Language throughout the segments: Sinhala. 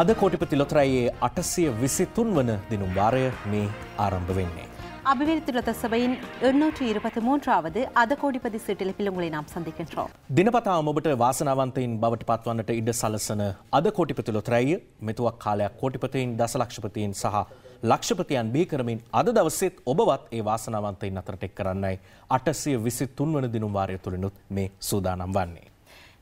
අද කෝටිපති ලොතරයේ අටසය විසිතුන් වන දිනුම් වාරය මේ ආරම්භ வெන්නේ. அபிவிருத்திலத்த சபையின் எண்ணூற்று இருபத்தி மூன்றாவது அதகோடிபதி சீட்டில் பிள்ளைங்களை நாம் சந்திக்கின்றோம் தினபතා ඔබට වාසනාවන්තයින් බවට පත්වන්නට ඉඩ සලසන අද කෝටිපති ලොතරැයි මෙතුවක් කාලයක් කෝටිපතයින් දසලක්ෂපතීන් සහ ලක්ෂපතියන් බිහිකරමින් අද දවසෙත් ඔබවත් ඒ වාසනාවන්තයින් අතරට එක් කරන්නයි අටසිය විසි තුන්වන දිනුම්වාරය තුළිනුත් මේ සූදානම් වන්නේ.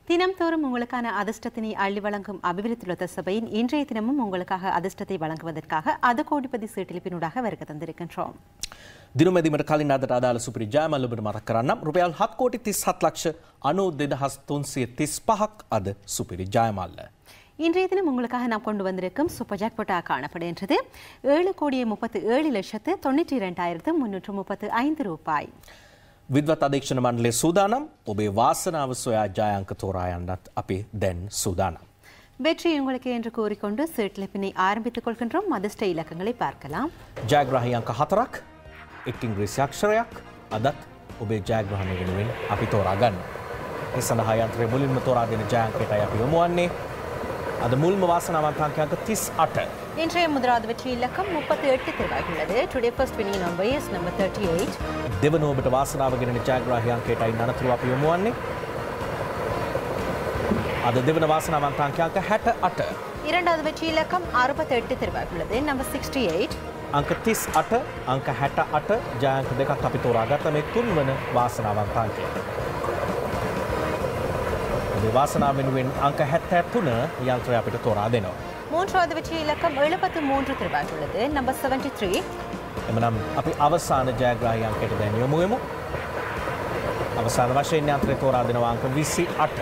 தினம்தோறும் உங்களுக்கான அதிர்ஷ்டத்தினை அள்ளி வழங்கும் அபிவிருத்திலொத்த சபையின் இன்றைய தினமும் உங்களுக்காக அதிர்ஷ்டத்தை வழங்குவதற்காக அது கோடிபதி சீட்டிலிப்பினூடாக வருக தந்திருக்கின்றோம் දිනුමැදිමට කලින් අදට අදාළ සුපිරි ජයමල්ලබට කරන්නම් රුපියල් හත් කෝටි තිස් ලක්ෂ අනු දෙදහස් තුන්සිය තිස් පහක් අද සුපිරි ජයමල්ල. இன்றைய தினம் உங்களுக்காக நாம் கொண்டு வந்திருக்கும் சூப்பர் காணப்படுகின்றது ஏழு கோடியே முப்பத்து ஏழு லட்சத்து இரண்டாயிரத்து முன்னூற்று முப்பத்து ஐந்து ரூபாய் විද්වත් අධීක්ෂණ මණ්ඩලය සූදානම් ඔබේ வாசනාව සොයා ජායංක තෝරා යන්නත් අපි දැන් சூදානම් வெற்றி உங்களுக்கு என்று கூறிக்கொண்டு செட்டிலிப்பினை ஆரம்பித்துக் கொள்கின்றோம் மதிஷ்ட இலக்கங்களை பார்க்கலாம் ජයග්‍රහි අංක හතරක් එක් ඉංග්‍රීසි අක්ෂරයක් අදත් ඔබේ ජයග්‍රහණය වෙනුවෙන් අපි තෝරා ගන්න. ඒ සඳහා යන්ත්‍රය මුලින්ම තෝරා දෙන ජයංකයටයි අපි යොමු වන්නේ அது முழும வாசனாவான் தாங்காக திஸ் அட்ட இன்றைய முதலாவது வெற்றி இலக்கம் முப்பத்தி எட்டு தெரிவாகி உள்ளது today first winning number is number thirty eight දෙවන ඔබට වාසනාව ගෙනෙන ජයග්‍රාහකයන් කේටයි අනතුරු අපි යොමු වන්නේ අද දෙවන වාසනාවන්තාංකයක හැට අට இரண்டாவது வெற்றி இலக்கம் அறுபத்தி எட்டு தெரிவாகியுள்ளது நம்பர் சிக்ஸ்டி எயிட் අංක තිස් අට අංක හැට අට ජයන්ක දෙකක් අපි තෝරාගත්ත මේ තුන්වන වාසනාවන්තාංකය. අපේ වාසනාව වෙනුවෙන් අංක හැත්තැත් තුන යන්ත්‍රය අපිට තෝරා දෙනවා. மூன்றாவது வெற்றி இலக்கம் எழுபத்து மூன்று திருவாய் உள்ளது நம்பர் செவன்டி த்ரீ එමනම් අපි අවසාන ජයග්‍රාහියන්කට දැන් යොමුුවමු අවසාන වශයෙන් යන්ත්‍රය තෝරා දෙනවා අංක විසි අට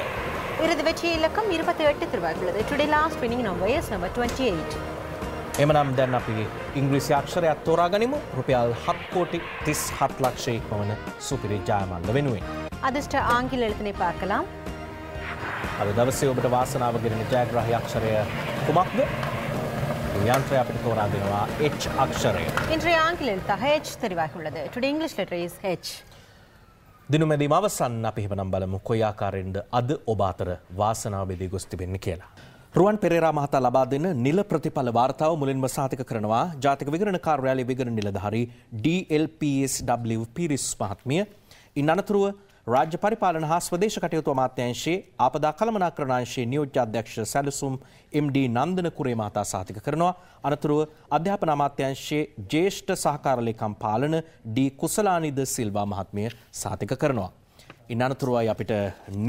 ඉරදි වෙච්චි ඉලක්කම් இருபத்தி எட்டு ரூபாய் உள்ளது today last winning number is number 28 එමනම් දැන් අපි ඉංග්‍රීසි අක්ෂරයක් තෝරා ගනිමු රුපියල් 7 කෝටි 37 ලක්ෂ ඉක්මවන සුපිරි ජයමල්ල වෙනුවෙන් අදිෂ්ට ආංගිල එළතනේ පාකලම් අද දවසේ ඔබට වාසනාව ගෙන ජයග්‍රහී අක්ෂරය කුමක්ද? යන්ත්‍රය අපිට තෝරා දෙනවා H අක්ෂරය. ඉන්ද්‍රිය ආංගල எழுத்தா H தெரிவாகியுள்ளது. Today English letter is H. දිනුමැදීම අවසන් අපි එහෙමනම් බලමු කොයි ආකාරයෙන්ද අද ඔබ අතර වාසනාව බෙදී ගොස් තිබෙන්නේ කියලා. රුවන් පෙරේරා මහතා ලබා දෙන නිල ප්‍රතිඵල වාර්තාව මුලින්ම සාතික කරනවා ජාතික විගණන කාර්යාලයේ විගණන නිලධාරී DLPSW පිරිස් මහත්මිය. ඉන් අනතුරුව රාජ්‍ය පරිපාලන හා ස්වදේශ කටයුතු අමාත්‍යංශයේ ආපදා කළමනාකරණ අංශයේ නියෝජ්‍ය අධ්‍යක්ෂ සැලසුම් MD නන්දන කුරේ මහතා සහතික කරනවා. අනතුරුව අධ්‍යාපන අමාත්‍යංශයේ ජ්‍යෙෂ්ඨ සහකාර ලේකම් පාලන ඩී කුසලානිද සිල්වා මහත්මිය සහතික කරනවා. ඉන් අනතුරුවයි අපිට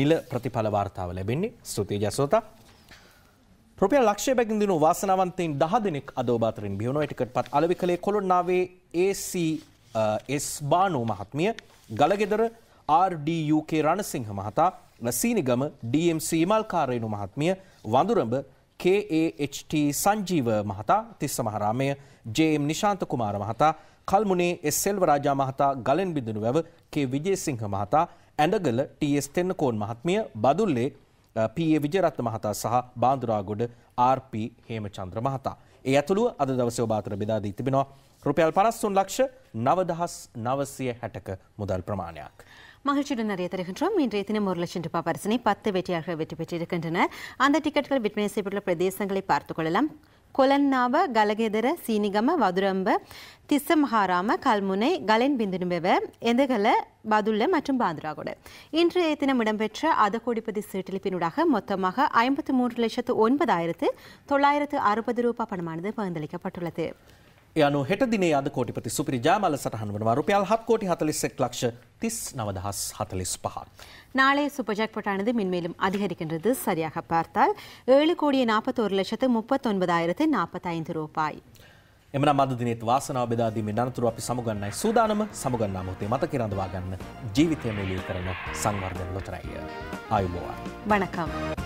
නිල ප්‍රතිඵල වාර්තාව ලැබෙන්නේ. ස්තුතියි ජසෝතා. රුපියල් ලක්ෂය බැගින් දිනු වාසනාවන්තයින් දහ දෙනෙක් අදෝබාතරින් බිහුණෝ එටිකට පත් අලවි කළේ කොළොන්නාවේ AC S බානෝ මහත්මිය ගලගෙදර RDUK රණසිංහ මහතා සීනිගම DMC මල්කාරයනු මහත්මිය වඳුරඹ KAHT සංජීව මහතා තිස්ස මහරාමය ජම් නිශාන්ත කුමාර මහතා කල්මුණේ එස්සෙල්ව රාජා මහතා ගලෙන් බිඳුණු වැව කේ විජේසිංහ මහතා ඇඩගල TS තෙන්නකෝන් මහත්මිය බදුල්ලේ පේ විජරත්ත මහතා සහ බාන්දුරාගොඩ RP හේමචන්ද්‍ර මහතා. ඒ ඇතුළුව අද දවසේ ඔබාතර බෙදා දී තිබෙනවා රුපියල් 53 ලක්ෂ 9000 960ක මුදල් ප්‍රමාණයක්. மகிழ்ச்சியுடன் நிறைய தருகின்றோம் இன்றைய தினம் ஒரு லட்சம் ரூபாய் பரிசனை பத்து வெற்றியாக வெற்றி பெற்றிருக்கின்றனர் அந்த டிக்கெட்டுகள் விற்பனை செய்யப்பட்டுள்ள பிரதேசங்களை பார்த்துக் கொள்ளலாம் කොලන්නාව ගලගෙදර සීනිගම වදුරම්බ තිස්ස මහාරාම கல்முனை கலென் பிந்துடும்பெவ எந்தகல பதுல்ல மற்றும் பாந்துராகோடு இன்றைய தினம் இடம்பெற்ற அத கோடிப்பதி சீட்டளிப்பினூடாக மொத்தமாக ஐம்பத்து மூன்று லட்சத்து ஒன்பதாயிரத்து தொள்ளாயிரத்து அறுபது ரூபாய் பணமானது பகிர்ந்தளிக்கப்பட்டுள்ளது යනු හෙට දිනේ අද කෝටිපති සුපිරි ජාමල සටහන් වනවා රුපියල් 7 කෝටි 46 திஸ் நவதாஸ் ஹத்தலிஸ் பஹா நாளை சூப்பர் ஜாக்பாட்டானது மென்மேலும் அதிகரிக்கின்றது சரியாக பார்த்தால் ஏழு கோடியே நாற்பத்தோரு லட்சத்து முப்பத்தொன்பதாயிரத்து நாற்பத்தைந்து ரூபாய் එමනම් අද දිනෙත් වාසනාව බෙදාදීම නනතුරු අපි සමුගන්නයි සූදානම සමුගන්නා මොහොතේ මතක රඳවා ගන්න ජීවිතය මූලික කරන සංවර්ධන ලොතරැය ආයුබෝවන් වණකම්